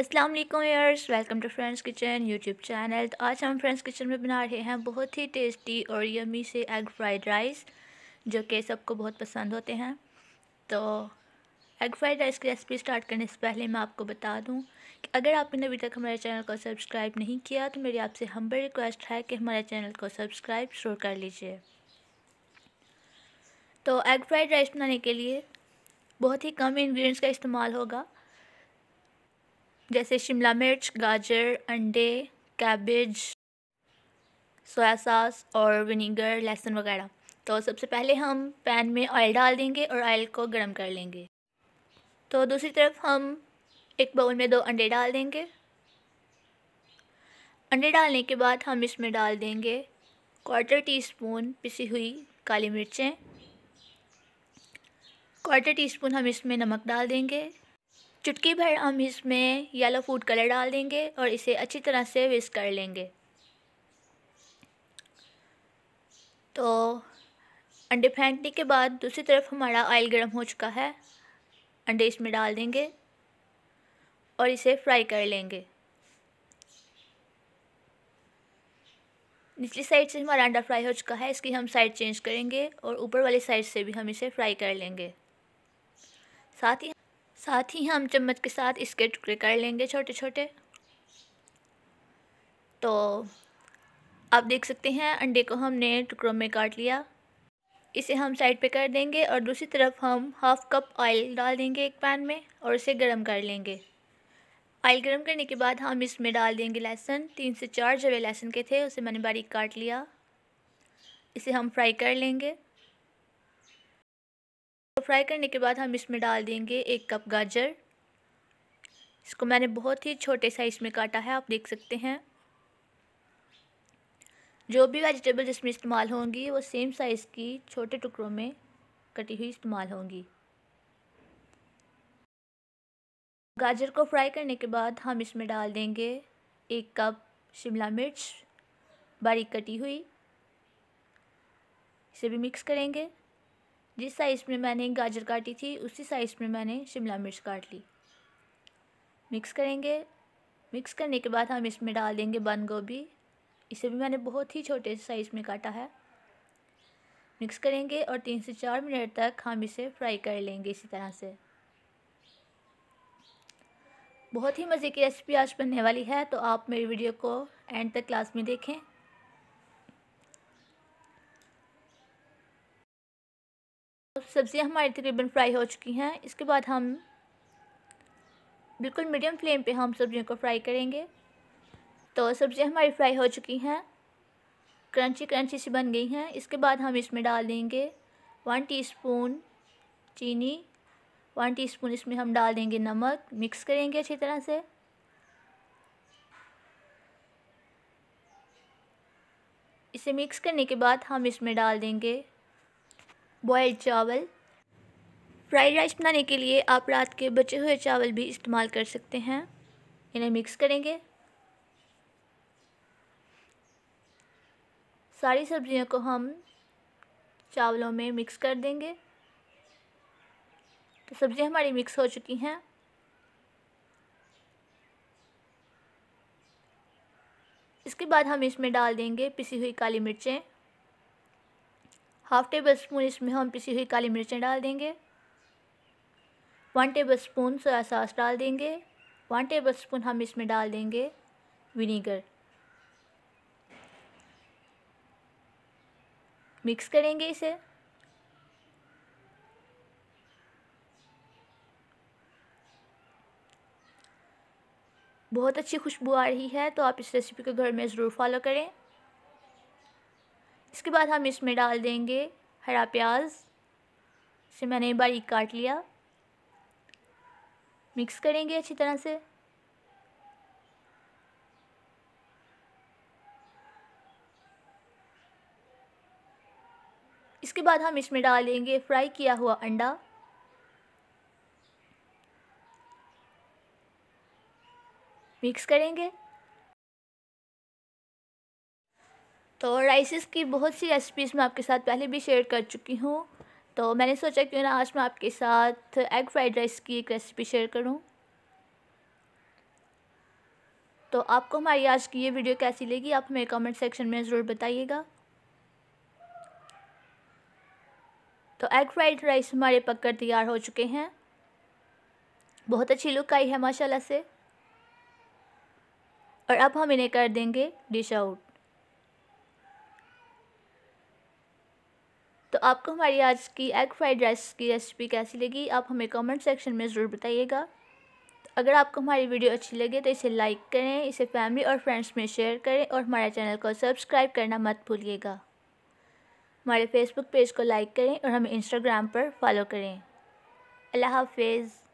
अस्सलाम वालेकुम यर्स welcome to friends kitchen YouTube channel तो आज हम फ्रेंड्स किचन में बना रहे हैं बहुत ही टेस्टी और यमी से एग फ्राइड राइस जो कि सबको बहुत पसंद होते हैं तो एग फ्राइड राइस की रेसिपी स्टार्ट करने से पहले मैं आपको बता दूं कि अगर आपने अभी तक हमारे चैनल को सब्सक्राइब नहीं किया तो मेरी आपसे हम्बल रिक्वेस्ट है कि हमारे चैनल को सब्सक्राइब शुरू कर लीजिए तो एग फ्राइड राइस बनाने के लिए बहुत ही कम इन्ग्रीडियंट्स का इस्तेमाल होगा जैसे शिमला मिर्च गाजर अंडे कैबेज सोया सॉस और विनीगर लहसुन वगैरह तो सबसे पहले हम पैन में ऑयल डाल देंगे और ऑयल को गर्म कर लेंगे तो दूसरी तरफ हम एक बाउल में दो अंडे डाल देंगे अंडे डालने के बाद हम इसमें डाल देंगे क्वार्टर टी स्पून पिसी हुई काली मिर्चें क्वार्टर टी स्पून हम इसमें नमक डाल देंगे चुटकी भर हम इसमें येलो फूड कलर डाल देंगे और इसे अच्छी तरह से विस्क कर लेंगे तो अंडे फेंकने के बाद दूसरी तरफ हमारा ऑयल गर्म हो चुका है अंडे इसमें डाल देंगे और इसे फ्राई कर लेंगे निचली साइड से हमारा अंडा फ्राई हो चुका है इसकी हम साइड चेंज करेंगे और ऊपर वाली साइड से भी हम इसे फ्राई कर लेंगे साथ ही साथ ही हम चम्मच के साथ इसके टुकड़े कर लेंगे छोटे छोटे तो आप देख सकते हैं अंडे को हमने टुकड़ों में काट लिया इसे हम साइड पे कर देंगे और दूसरी तरफ हम हाफ़ कप ऑयल डाल देंगे एक पैन में और इसे गर्म कर लेंगे ऑयल गर्म करने के बाद हम इसमें डाल देंगे लहसुन तीन से चार जवे लहसुन के थे उसे मैंने बारीक काट लिया इसे हम फ्राई कर लेंगे फ्राई करने के बाद हम इसमें डाल देंगे एक कप गाजर इसको मैंने बहुत ही छोटे साइज़ में काटा है आप देख सकते हैं जो भी वेजिटेबल इसमें इस्तेमाल होंगी वो सेम साइज़ की छोटे टुकड़ों में कटी हुई इस्तेमाल होंगी गाजर को फ्राई करने के बाद हम इसमें डाल देंगे एक कप शिमला मिर्च बारीक कटी हुई इसे भी मिक्स करेंगे जिस साइज़ में मैंने गाजर काटी थी उसी साइज़ में मैंने शिमला मिर्च काट ली मिक्स करेंगे मिक्स करने के बाद हम इसमें डाल देंगे बंद गोभी इसे भी मैंने बहुत ही छोटे साइज़ में काटा है मिक्स करेंगे और तीन से चार मिनट तक हम इसे फ्राई कर लेंगे इसी तरह से बहुत ही मज़े की रेसिपी आज बनने वाली है तो आप मेरी वीडियो को एंड तक क्लास में देखें तो सब्ज़ियाँ हमारी तकरीबन फ्राई हो चुकी हैं इसके बाद हम बिल्कुल मीडियम फ्लेम पे हम सब्ज़ियों को फ्राई करेंगे तो सब्ज़ियाँ हमारी फ्राई हो चुकी हैं क्रंची क्रंची सी बन गई हैं इसके बाद हम इसमें डाल देंगे वन टीस्पून चीनी वन टीस्पून इसमें हम डाल देंगे नमक मिक्स करेंगे अच्छी तरह से इसे मिक्स करने के बाद हम इसमें डाल देंगे बॉयल्ड चावल फ्राइड राइस बनाने के लिए आप रात के बचे हुए चावल भी इस्तेमाल कर सकते हैं इन्हें मिक्स करेंगे सारी सब्जियों को हम चावलों में मिक्स कर देंगे तो सब्ज़ियाँ हमारी मिक्स हो चुकी हैं इसके बाद हम इसमें डाल देंगे पिसी हुई काली मिर्चें हाफ टेबल स्पून इसमें हम पिसी हुई काली मिर्चें डाल देंगे one tablespoon soya sauce डाल देंगे वन टेबल स्पून हम इसमें डाल देंगे विनीगर मिक्स करेंगे इसे बहुत अच्छी खुशबू आ रही है तो आप इस रेसिपी को घर में ज़रूर फॉलो करें उसके बाद हम इसमें डाल देंगे हरा प्याज इसे मैंने एक बारीक काट लिया मिक्स करेंगे अच्छी तरह से इसके बाद हम इसमें डाल देंगे फ्राई किया हुआ अंडा मिक्स करेंगे तो राइसेस की बहुत सी रेसिपीज़ मैं आपके साथ पहले भी शेयर कर चुकी हूँ तो मैंने सोचा क्यों ना आज मैं आपके साथ एग फ्राइड राइस की एक रेसिपी शेयर करूँ तो आपको हमारी आज की ये वीडियो कैसी लगी आप हमें कमेंट सेक्शन में ज़रूर बताइएगा तो एग फ्राइड राइस हमारे पककर तैयार हो चुके हैं बहुत अच्छी लुक आई है माशाल्लाह से और अब हम इन्हें कर देंगे डिश आउट आपको हमारी आज की एग फ्राइड राइस की रेसिपी कैसी लगी आप हमें कमेंट सेक्शन में ज़रूर बताइएगा अगर आपको हमारी वीडियो अच्छी लगे तो इसे लाइक करें इसे फैमिली और फ्रेंड्स में शेयर करें और हमारे चैनल को सब्सक्राइब करना मत भूलिएगा हमारे फेसबुक पेज को लाइक करें और हमें इंस्टाग्राम पर फॉलो करें अल्लाह हाफिज़